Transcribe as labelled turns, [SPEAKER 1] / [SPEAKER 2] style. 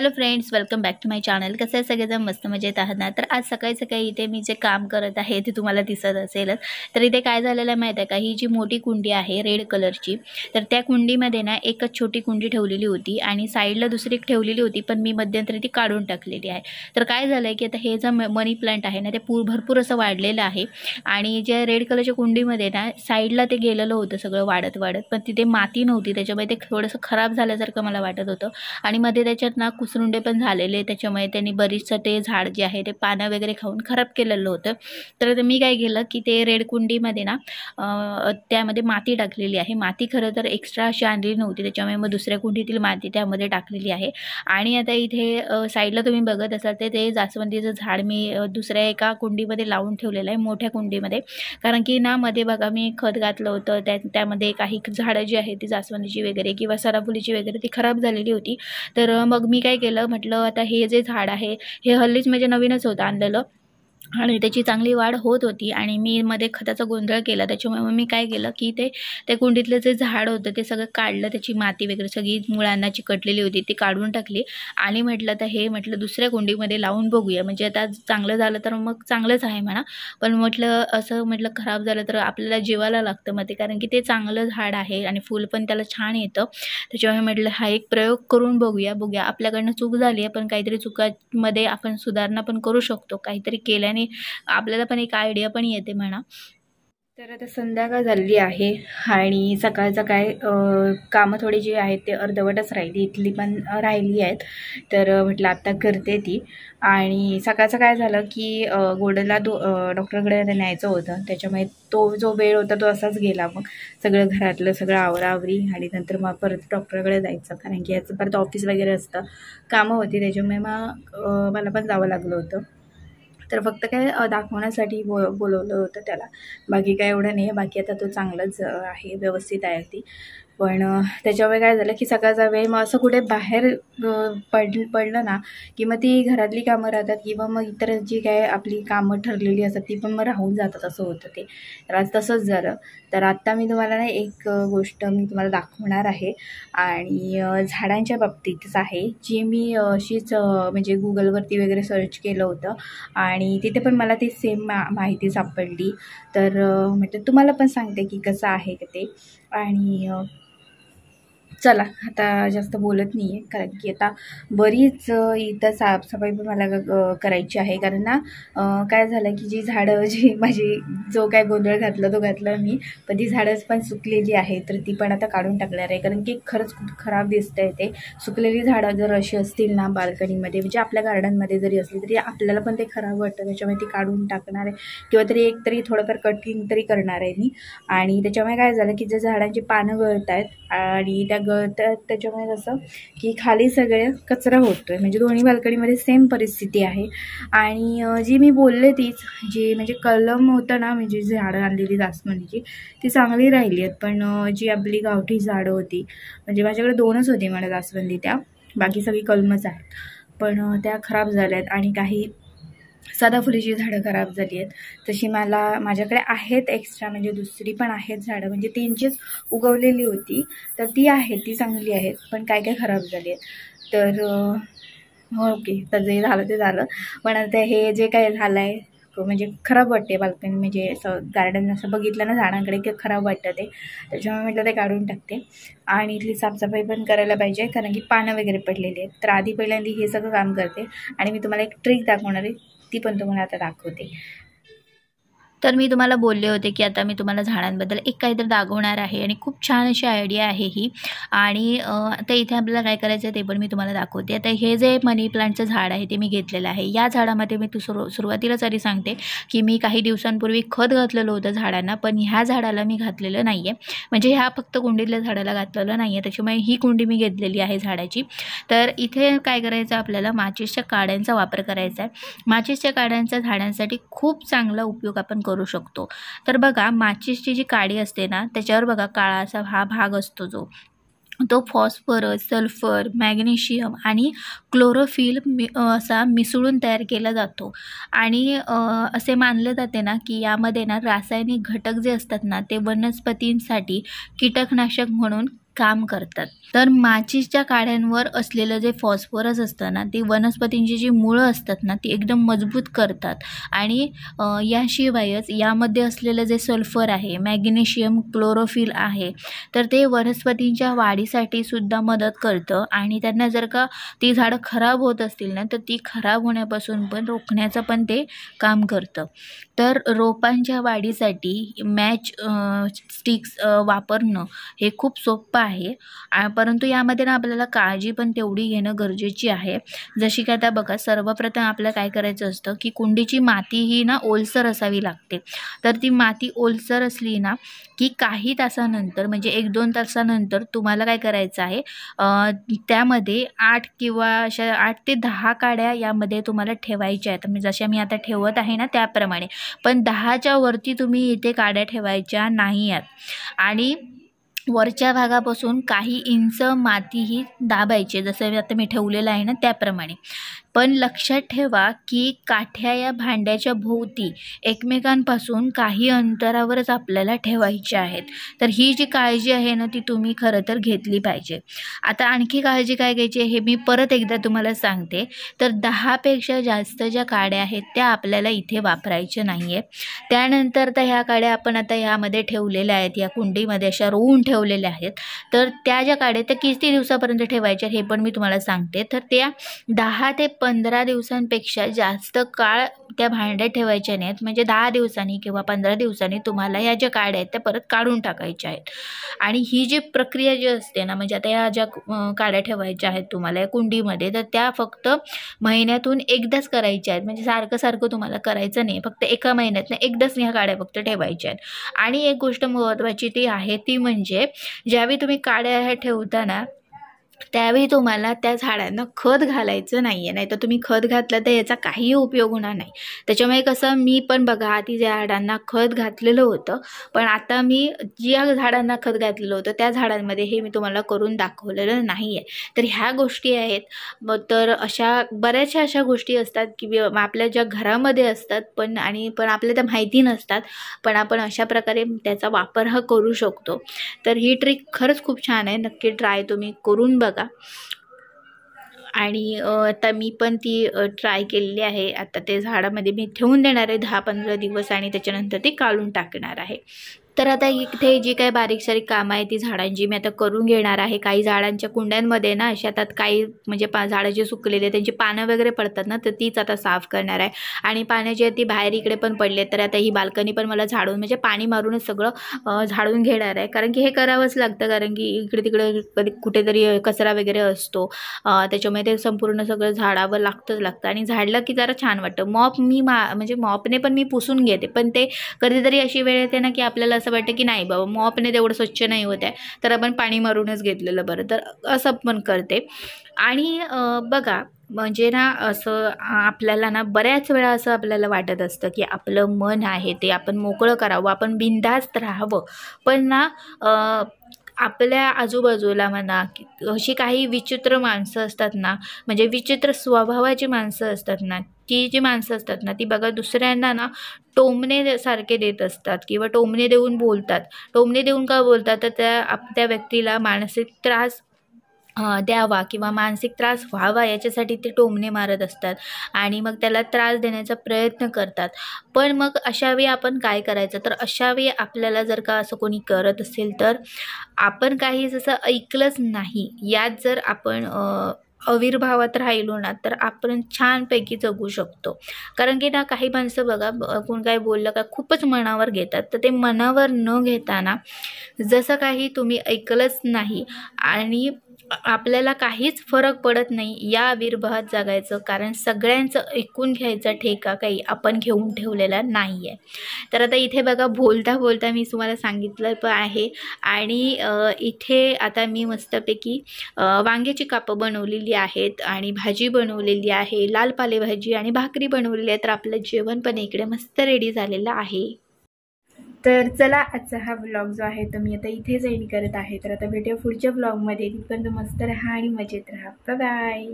[SPEAKER 1] hello friends welcome back to my channel कसं आहे सगळेजण मस्त मजेत आहात ना तर आज सकाळी सकाळी इथे मी जे काम करत आहे ते तुम्हाला दिसत असेलच तर इथे काय झालेलं आहे माहिती आहे का ही जी मोठी कुंडी आहे रेड कलरची तर त्या कुंडीमध्ये ना एकच छोटी कुंडी ठेवलेली होती आणि साईडला दुसरी ठेवलेली होती पण मी मध्यंतरी ती काढून टाकलेली आहे तर काय झालं आहे की आता हे जे मनी प्लांट आहे ना ते पूर भरपूर असं वाढलेलं आहे आणि ज्या रेड कलरच्या कुंडीमध्ये ना साईडला ते गेलेलं होतं सगळं वाढत वाढत पण तिथे माती नव्हती त्याच्यामुळे ते थोडंसं खराब झाल्यासारखं मला वाटत होतं आणि मध्ये त्याच्यात ना मुसरुंडे पण झालेले त्याच्यामुळे त्यांनी बरीचसं ते झाड जे आहे ते पानं वगैरे खाऊन खराब केलेलं होतं तर मी काय केलं की ते रेड कुंडीमध्ये ना त्यामध्ये माती टाकलेली आहे माती खरं तर एक्स्ट्रा अशी आणली नव्हती त्याच्यामुळे मग दुसऱ्या कुंडीतील माती त्यामध्ये टाकलेली आहे आणि आता इथे साईडला तुम्ही बघत असाल तर ते जास्वंदीचं झाड मी दुसऱ्या एका कुंडीमध्ये लावून ठेवलेलं आहे मोठ्या कुंडीमध्ये कारण की ना मध्ये बघा मी खत घातलं होतं त्या त्यामध्ये काही झाडं जी आहे ती जास्वंदीची वगैरे किंवा सराफुलीची वगैरे ती खराब झालेली होती तर मग मी काय केलं म्हटलं आता हे जे झाड आहे हे हल्लीच म्हणजे नवीनच होतं आणलेलं आणि त्याची चांगली वाढ होत होती आणि मी मध्ये खताचा गोंधळ केला त्याच्यामुळे मग मी काय केलं की ते त्या कुंडीतलं जे झाड होतं ते सगळं काढलं त्याची माती वगैरे सगळी मुळांना चिकटलेली होती ती काढून टाकली आणि म्हटलं तर हे म्हटलं दुसऱ्या कुंडीमध्ये लावून बघूया म्हणजे आता चांगलं झालं तर मग चांगलंच आहे म्हणा पण म्हटलं असं म्हटलं खराब झालं तर आपल्याला जीवाला लागतं मग ते कारण की ते चांगलं झाड आहे आणि फूल पण त्याला छान येतं त्याच्यामुळे म्हटलं हा एक प्रयोग करून बघूया बघूया आपल्याकडनं चूक झाली आहे पण काहीतरी चुकामध्ये आपण सुधारणा पण करू शकतो काहीतरी केल्याने आणि आपल्याला पण एक आयडिया पण येते म्हणा
[SPEAKER 2] तर आता संध्याकाळ झाली आहे आणि सकाळचं काय कामं थोडी जी आहेत ते अर्धवटच राहिली इथली पण राहिली आहेत तर म्हटलं आत्ता करते ती आणि सकाळचं काय झालं की गोडला तो डॉक्टरकडे न्यायचं होतं त्याच्यामुळे तो जो वेळ होता तो असाच गेला मग सगळं घरातलं सगळं आवरावरी आणि नंतर मग परत डॉक्टरकडे जायचं कारण की याचं परत ऑफिस वगैरे असतं कामं होती त्याच्यामुळे मग मला पण जावं लागलं होतं तर फक्त काय दाखवण्यासाठी बो बोलवलं होतं त्याला बाकी काय एवढं नाही आहे बाकी आता तो चांगलाच आहे व्यवस्थित आहे ती पण त्याच्यामुळे काय झालं की सकाळचा वेळ मग असं कुठे बाहेर पड पडलं ना की मग ती घरातली कामं राहतात किंवा मग इतर जी काय आपली कामं ठरलेली असतात ती पण मग राहून जातात असं होतं ते तर आज तसंच झालं तर आत्ता मी तुम्हाला ना एक गोष्ट मी तुम्हाला दाखवणार आहे आणि झाडांच्या बाबतीतच आहे जी मी अशीच म्हणजे गुगलवरती वगैरे सर्च केलं होतं आणि तिथे पण मला ती सेम मा माहिती सापडली तर म्हणजे तुम्हाला पण सांगते की कसं आहे ते आणि चला आता जास्त बोलत नाही आहे कारण की आता बरीच इथं साफसफाई पण मला करायची आहे कारण ना काय झालं की जी झाडं जी माझी जो काय गोंधळ घातला तो घातला मी पण ती झाडंच पण सुकलेली आहे तर ती पण आता काढून टाकणार आहे कारण की खरंच खूप खराब दिसतं आहे ते सुकलेली झाडं जर अशी असतील ना बाल्कनीमध्ये म्हणजे आपल्या गार्डनमध्ये जरी असली तरी आपल्याला पण ते खराब वाटतं त्याच्यामुळे ती काढून टाकणार आहे किंवा तरी एक तरी थोडंफार कटिंग तरी करणार आहे मी आणि त्याच्यामुळे काय झालं की जे झाडांची पानं गळत आहेत आणि त्या त्या त्याच्यामुळे जसं की खाली सगळे कचरा होतो आहे म्हणजे दोन्ही बाल्कनीमध्ये सेम परिस्थिती आहे आणि जी मी बोलले तीच जी म्हणजे कलम होतं ना म्हणजे झाडं आणलेली जास्वंदीची ती चांगली राहिली आहेत पण जी आपली गावठी झाडं होती म्हणजे माझ्याकडे दोनच होती मला जास्वंदी त्या बाकी सगळी कलमच आहेत पण त्या खराब झाल्या आहेत आणि काही सदाफुलीची झाडं खराब झाली आहेत तशी मला माझ्याकडे आहेत एक्स्ट्रा म्हणजे दुसरी पण आहेत झाडं म्हणजे तीनचीच उगवलेली होती तर ती आहे ती चांगली आहेत पण काय काय खराब झाली आहेत तर हो, ओके तर जे झालं ते झालं पण आता हे जे काय झालं आहे म्हणजे खराब वाटते बालपण म्हणजे असं गार्डन असं बघितलं ना झाडांकडे की खराब वाटतं ते त्याच्यामुळे म्हटलं ते काढून टाकते आणि इथली साफसफाई पण करायला पाहिजे कारण की पानं वगैरे पडलेली आहेत तर आधी पहिल्यांदा हे सगळं काम करते आणि मी तुम्हाला एक ट्रिक दाखवणार आहे ती पण तुम्हाला आता दाखवते
[SPEAKER 1] तर मी तुम्हाला बोलले होते की आता मी तुम्हाला झाडांबद्दल एक काहीतरी दाखवणार आहे आणि खूप छान अशी आयडिया आहे ही आणि आता इथे आपल्याला काय करायचं आहे ते पण मी तुम्हाला दाखवते आता हे जे मनी प्लांटचं झाड आहे ते मी घेतलेलं आहे या झाडामध्ये मी तू सुरुवातीलाच आधी सांगते की मी काही दिवसांपूर्वी खत घातलेलं होतं झाडांना पण ह्या झाडाला मी घातलेलं नाही आहे म्हणजे ह्या फक्त कुंडीतल्या झाडाला घातलेलं नाही आहे त्याच्यामुळे ही कुंडी मी घेतलेली आहे झाडाची तर इथे काय करायचं आपल्याला माचीसच्या काड्यांचा वापर करायचा आहे माचीसच्या काड्यांचा झाडांसाठी खूप चांगला उपयोग आपण करू शकतो तर बघा माचिसची जी काडी असते ना त्याच्यावर बघा काळाचा हा भाग असतो जो तो फॉस्फरस सल्फर मॅग्नेशियम आणि क्लोरोफिल मि असा मिसळून तयार केला जातो आणि असे मानले जाते ना की यामध्ये ना रासायनिक घटक जे असतात ना ते वनस्पतींसाठी कीटकनाशक म्हणून काम करतात तर माचीसच्या काड्यांवर असलेलं जे फॉस्फरस असतं ना ते वनस्पतींची जी मुळं असतात ना ती एकदम मजबूत करतात आणि याशिवायच यामध्ये असलेलं जे सल्फर आहे मॅग्नेशियम क्लोरोफिल आहे तर ते वनस्पतींच्या वाढीसाठी सुद्धा मदत करतं आणि त्यांना जर का ती झाडं खराब होत असतील ना तर ती खराब होण्यापासून पण रोखण्याचं पण ते काम करतं तर रोपांच्या वाढीसाठी मॅच स्टिक्स वापरणं हे खूप सोपं आहे आहे परंतु यामध्ये ना आपल्याला काळजी पण तेवढी घेणं गरजेची आहे जशी की आता बघा सर्वप्रथम आपल्याला काय करायचं असतं की कुंडीची माती ही ना ओलसर असावी लागते तर ती माती ओलसर असली ना की काही तासानंतर म्हणजे एक दोन तासानंतर तुम्हाला काय करायचं आहे त्यामध्ये आठ किंवा अशा आठ ते दहा काड्या यामध्ये तुम्हाला ठेवायच्या आहेत म्हणजे जशा मी आता ठेवत आहे ना त्याप्रमाणे पण दहाच्या वरती तुम्ही इथे काड्या ठेवायच्या नाही आहेत आणि वरच्या भागापासून काही इंच मातीही दाबायची जसं आता मी ठेवलेलं आहे ना त्याप्रमाणे पण लक्षात ठेवा की काठ्या या भांड्याच्या भोवती एकमेकांपासून काही अंतरावरच आपल्याला ठेवायच्या आहेत तर ही जी काळजी आहे ना ती तुम्ही खरं तर घेतली पाहिजे आता आणखी काळजी काय घ्यायची हे मी परत एकदा तुम्हाला सांगते तर दहापेक्षा जास्त ज्या काड्या आहेत त्या आपल्याला इथे वापरायच्या नाही आहे त्यानंतर तर ह्या काड्या आपण आता ह्यामध्ये ठेवलेल्या आहेत या कुंडीमध्ये अशा रोवून ठेवलेल्या आहेत तर त्या ज्या काड्या त्या किती दिवसापर्यंत ठेवायच्या हे पण मी तुम्हाला सांगते तर त्या दहा ते पंधरा दिवसांपेक्षा जास्त काळ त्या भांड्या ठेवायच्या नाहीत म्हणजे दहा दिवसांनी किंवा पंधरा दिवसांनी तुम्हाला ह्या ज्या काड्या आहेत त्या परत काढून टाकायच्या आहेत आणि ही जी प्रक्रिया जी असते ना म्हणजे आता ह्या ज्या काड्या ठेवायच्या आहेत तुम्हाला या कुंडीमध्ये तर त्या फक्त महिन्यातून एकदाच करायच्या आहेत म्हणजे सारखं सारखं तुम्हाला करायचं नाही फक्त एका महिन्यात एकदाच ह्या काड्या फक्त ठेवायच्या आहेत आणि एक गोष्ट महत्त्वाची ती आहे ती म्हणजे ज्यावेळी तुम्ही काड्या ह्या ठेवताना त्यावेळी तुम्हाला त्या झाडांना खत घालायचं नाही आहे नाहीतर तुम्ही खत घातलं तर याचा काहीही उपयोग होणार नाही त्याच्यामुळे कसं मी पण बघा आधी झाडांना खत घातलेलं होतं पण आता मी ज्या झाडांना खत घातलेलं होतं त्या झाडांमध्ये हे मी तुम्हाला करून दाखवलेलं नाही आहे तर ह्या गोष्टी आहेत मग तर अशा बऱ्याचशा अशा गोष्टी असतात की आपल्या ज्या घरामध्ये असतात पण आणि पण आपल्या त्या माहिती नसतात पण आपण अशा प्रकारे त्याचा वापर हा करू शकतो तर ही ट्रिक खरंच खूप छान आहे नक्की ट्राय तुम्ही करून बघा बघा आणि आता मी पण ती ट्राय केलेली आहे आता ते झाडामध्ये मी ठेवून देणार आहे दहा पंधरा दिवस आणि त्याच्यानंतर ते काढून टाकणार आहे तर आता इथे जी काही बारीक सारीक कामं आहे ती झाडांची मी आता करून घेणार आहे काही झाडांच्या कुंड्यांमध्ये ना अशा आता काही म्हणजे पा झाडं जे सुकलेले त्यांची पानं वगैरे पडतात ना तर तीच आता साफ करणार आहे आणि पानं जी आहेत ती बाहेर इकडे पण पडले तर आता ही बाल्कनी पण मला झाडून म्हणजे पाणी मारूनच सगळं झाडून घेणार आहे कारण की हे करावंच लागतं कारण की इकडे तिकडे कधी कुठेतरी कचरा वगैरे असतो त्याच्यामुळे ते संपूर्ण सगळं झाडावं लागतंच लागतं आणि झाडलं की जरा छान वाटतं मॉप मी मा म्हणजे मॉपने पण मी पुसून घेते पण ते कधीतरी अशी वेळ येते ना की आपल्याला असं असं वाटतं की नाही बाबा मॉपने तेवढं स्वच्छ नाही होत आहे तर आपण पाणी मारूनच घेतलेलं बरं तर असं पण करते आणि बघा म्हणजे ना असं आपल्याला ना बऱ्याच वेळा असं आपल्याला वाटत असतं की आपलं मन आहे ते आपण मोकळं करावं आपण बिंदास्त राहावं पण ना आपल्या आजूबाजूला म्हणा की अशी काही विचित्र माणसं असतात ना म्हणजे विचित्र स्वभावाची माणसं असतात ना ती जी माणसं असतात ना ती बघा दुसऱ्यांना ना टोमणे सारखे देत असतात किंवा टोमणे देऊन बोलतात टोमणे देऊन का बोलतात तर त्या आप त्या व्यक्तीला मानसिक त्रास द्यावा किंवा मानसिक त्रास व्हावा याच्यासाठी ते टोमणे मारत असतात आणि मग त्याला त्रास देण्याचा प्रयत्न करतात पण मग अशावेळी आपण काय करायचं तर अशावेळी आपल्याला जर का असं कोणी करत असेल तर आपण काही जसं ऐकलंच नाही यात जर आपण अविर्भावात राहिलो ना तर आपण छानपैकी जगू शकतो कारण की ना काही माणसं बघा कोण काही बोललं का खूपच मनावर घेतात तर ते मनावर न घेताना जसं काही तुम्ही ऐकलंच नाही आणि आपल्याला काहीच फरक पडत नाही या आविर्भावात जगायचं कारण सगळ्यांचं ऐकून घ्यायचा ठेका काही आपण घेऊन ठेवलेला नाही आहे तर आता इथे बघा बोलता बोलता मी तुम्हाला सांगितलं पण आहे आणि इथे आता मी मस्तपैकी वांग्याची कापं बनवलेली आहेत आणि भाजी बनवलेली आहे लाल पालेभाजी आणि भाकरी बनवलेली
[SPEAKER 2] आहे तर आपलं जेवण पण इकडे मस्त
[SPEAKER 1] रेडी झालेलं आहे
[SPEAKER 2] तर चला आजचा हा ब्लॉग जो आहे तो मी आता इथेच एंड करत आहे तर आता भेटूया पुढच्या ब्लॉगमध्ये तिथपर्यंत मस्त राहा आणि मजेत राहा बाय